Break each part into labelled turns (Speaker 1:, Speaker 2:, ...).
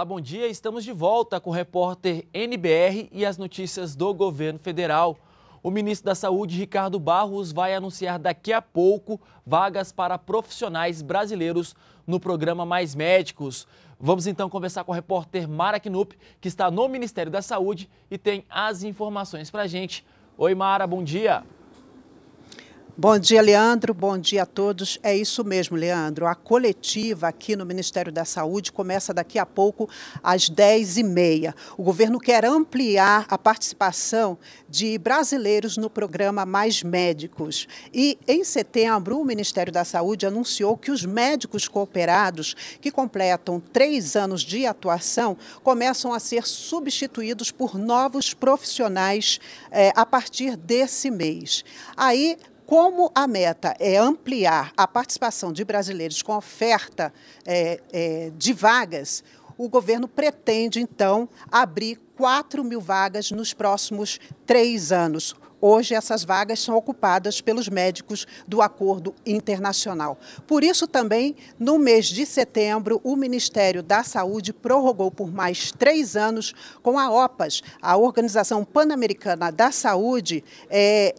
Speaker 1: Olá, bom dia. Estamos de volta com o repórter NBR e as notícias do governo federal. O ministro da Saúde, Ricardo Barros, vai anunciar daqui a pouco vagas para profissionais brasileiros no programa Mais Médicos. Vamos então conversar com o repórter Mara Knup, que está no Ministério da Saúde e tem as informações para a gente. Oi, Mara, bom dia.
Speaker 2: Bom dia, Leandro. Bom dia a todos. É isso mesmo, Leandro. A coletiva aqui no Ministério da Saúde começa daqui a pouco, às 10h30. O governo quer ampliar a participação de brasileiros no programa Mais Médicos. E, em setembro, o Ministério da Saúde anunciou que os médicos cooperados, que completam três anos de atuação, começam a ser substituídos por novos profissionais eh, a partir desse mês. Aí, como a meta é ampliar a participação de brasileiros com oferta é, é, de vagas, o governo pretende, então, abrir 4 mil vagas nos próximos três anos. Hoje, essas vagas são ocupadas pelos médicos do Acordo Internacional. Por isso, também, no mês de setembro, o Ministério da Saúde prorrogou por mais três anos com a OPAS, a Organização Pan-Americana da Saúde, é,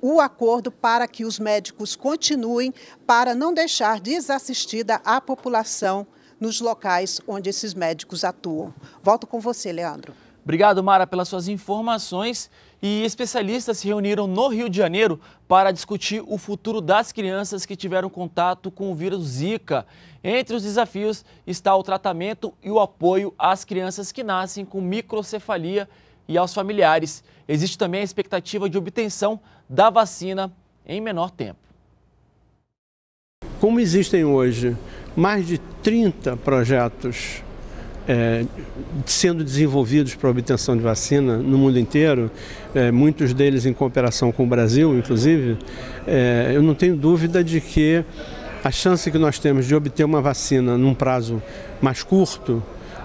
Speaker 2: o acordo para que os médicos continuem, para não deixar desassistida a população nos locais onde esses médicos atuam. Volto com você, Leandro.
Speaker 1: Obrigado, Mara, pelas suas informações. E especialistas se reuniram no Rio de Janeiro para discutir o futuro das crianças que tiveram contato com o vírus Zika. Entre os desafios está o tratamento e o apoio às crianças que nascem com microcefalia e aos familiares. Existe também a expectativa de obtenção da vacina em menor tempo. Como existem hoje mais de 30 projetos é, sendo desenvolvidos para obtenção de vacina no mundo inteiro, é, muitos deles em cooperação com o Brasil, inclusive, é, eu não tenho dúvida de que a chance que nós temos de obter uma vacina num prazo mais curto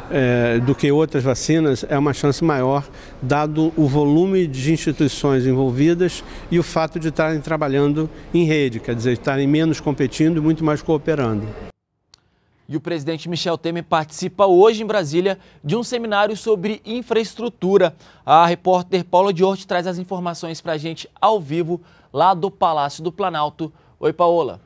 Speaker 1: é, do que outras vacinas é uma chance maior, dado o volume de instituições envolvidas e o fato de estarem trabalhando em rede, quer dizer, estarem menos competindo e muito mais cooperando. E o presidente Michel Temer participa hoje em Brasília de um seminário sobre infraestrutura. A repórter Paula Diorte traz as informações para a gente ao vivo lá do Palácio do Planalto. Oi, Paola.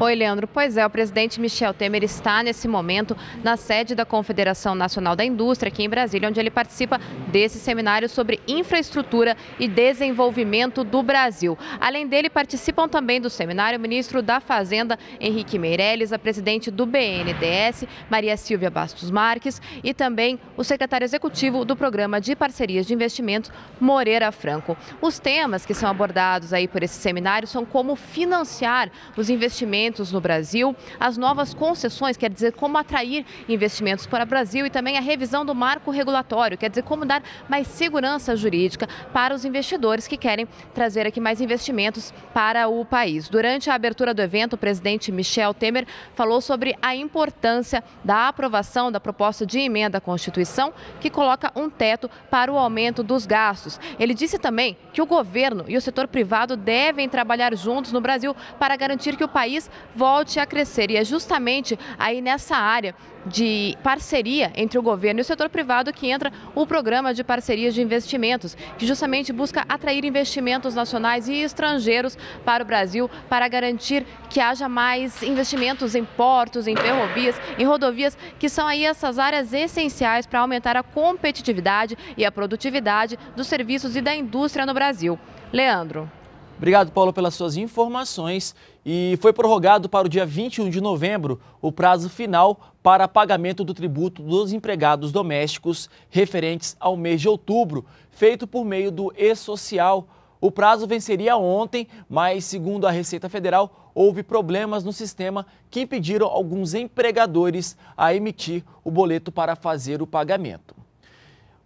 Speaker 3: Oi, Leandro. Pois é, o presidente Michel Temer está nesse momento na sede da Confederação Nacional da Indústria, aqui em Brasília, onde ele participa desse seminário sobre infraestrutura e desenvolvimento do Brasil. Além dele, participam também do seminário o ministro da Fazenda, Henrique Meirelles, a presidente do BNDES, Maria Silvia Bastos Marques, e também o secretário executivo do Programa de Parcerias de Investimentos, Moreira Franco. Os temas que são abordados aí por esse seminário são como financiar os investimentos investimentos no Brasil, as novas concessões, quer dizer, como atrair investimentos para o Brasil e também a revisão do marco regulatório, quer dizer, como dar mais segurança jurídica para os investidores que querem trazer aqui mais investimentos para o país. Durante a abertura do evento, o presidente Michel Temer falou sobre a importância da aprovação da proposta de emenda à Constituição que coloca um teto para o aumento dos gastos. Ele disse também que o governo e o setor privado devem trabalhar juntos no Brasil para garantir que o país volte a crescer. E é justamente aí nessa área de parceria entre o governo e o setor privado que entra o programa de parcerias de investimentos, que justamente busca atrair investimentos nacionais e estrangeiros para o Brasil para garantir que haja mais investimentos em portos, em ferrovias, em rodovias, que são aí essas áreas essenciais para aumentar a competitividade e a produtividade dos serviços e da indústria no Brasil. Leandro.
Speaker 1: Obrigado, Paulo, pelas suas informações. E foi prorrogado para o dia 21 de novembro o prazo final para pagamento do tributo dos empregados domésticos referentes ao mês de outubro, feito por meio do E-Social. O prazo venceria ontem, mas, segundo a Receita Federal, houve problemas no sistema que impediram alguns empregadores a emitir o boleto para fazer o pagamento.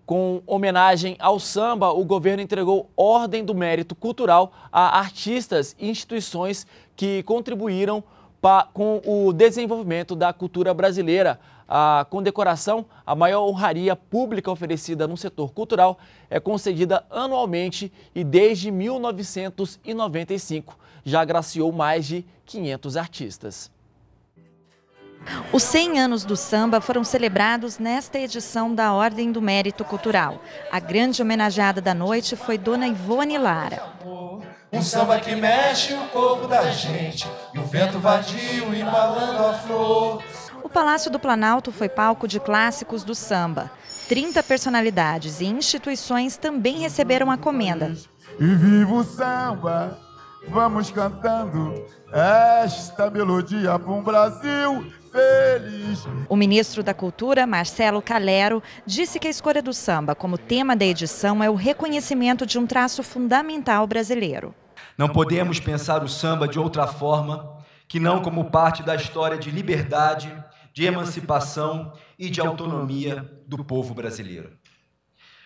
Speaker 1: Com homenagem ao samba, o governo entregou Ordem do Mérito Cultural a artistas e instituições que contribuíram com o desenvolvimento da cultura brasileira. A condecoração, a maior honraria pública oferecida no setor cultural, é concedida anualmente e desde 1995 já agraciou mais de 500 artistas.
Speaker 4: Os 100 anos do samba foram celebrados nesta edição da Ordem do Mérito Cultural. A grande homenageada da noite foi Dona Ivone Lara.
Speaker 2: Um samba
Speaker 1: que mexe o corpo da gente e o vento vadio embalando
Speaker 2: a flor.
Speaker 4: O Palácio do Planalto foi palco de clássicos do samba. 30 personalidades e instituições também receberam a comenda.
Speaker 1: E viva o samba! Vamos cantando esta melodia para um Brasil feliz.
Speaker 4: O ministro da Cultura, Marcelo Calero, disse que a escolha do samba como tema da edição é o reconhecimento de um traço fundamental brasileiro.
Speaker 2: Não
Speaker 1: podemos pensar o samba de outra forma que não como parte da história de liberdade, de emancipação e de autonomia do povo brasileiro.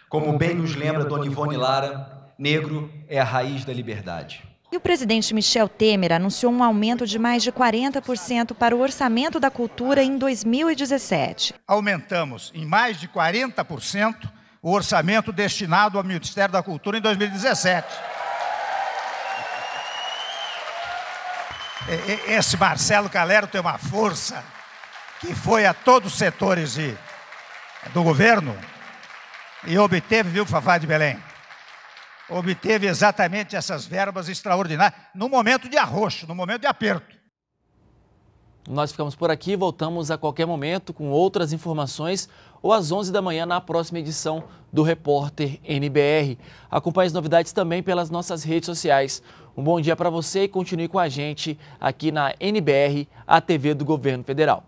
Speaker 1: Como bem nos lembra Dona Ivone Lara, negro é a raiz da liberdade.
Speaker 4: E o presidente Michel Temer anunciou um aumento de mais de 40% para o orçamento da cultura em 2017. Aumentamos em mais de 40% o orçamento destinado ao Ministério da Cultura em 2017. Esse Marcelo Calero tem uma força que foi a todos os setores de, do governo e obteve, viu, Fafá de Belém? obteve exatamente essas verbas extraordinárias, no momento de arroxo, no momento de aperto.
Speaker 1: Nós ficamos por aqui, voltamos a qualquer momento com outras informações ou às 11 da manhã na próxima edição do Repórter NBR. Acompanhe as novidades também pelas nossas redes sociais. Um bom dia para você e continue com a gente aqui na NBR, a TV do Governo Federal.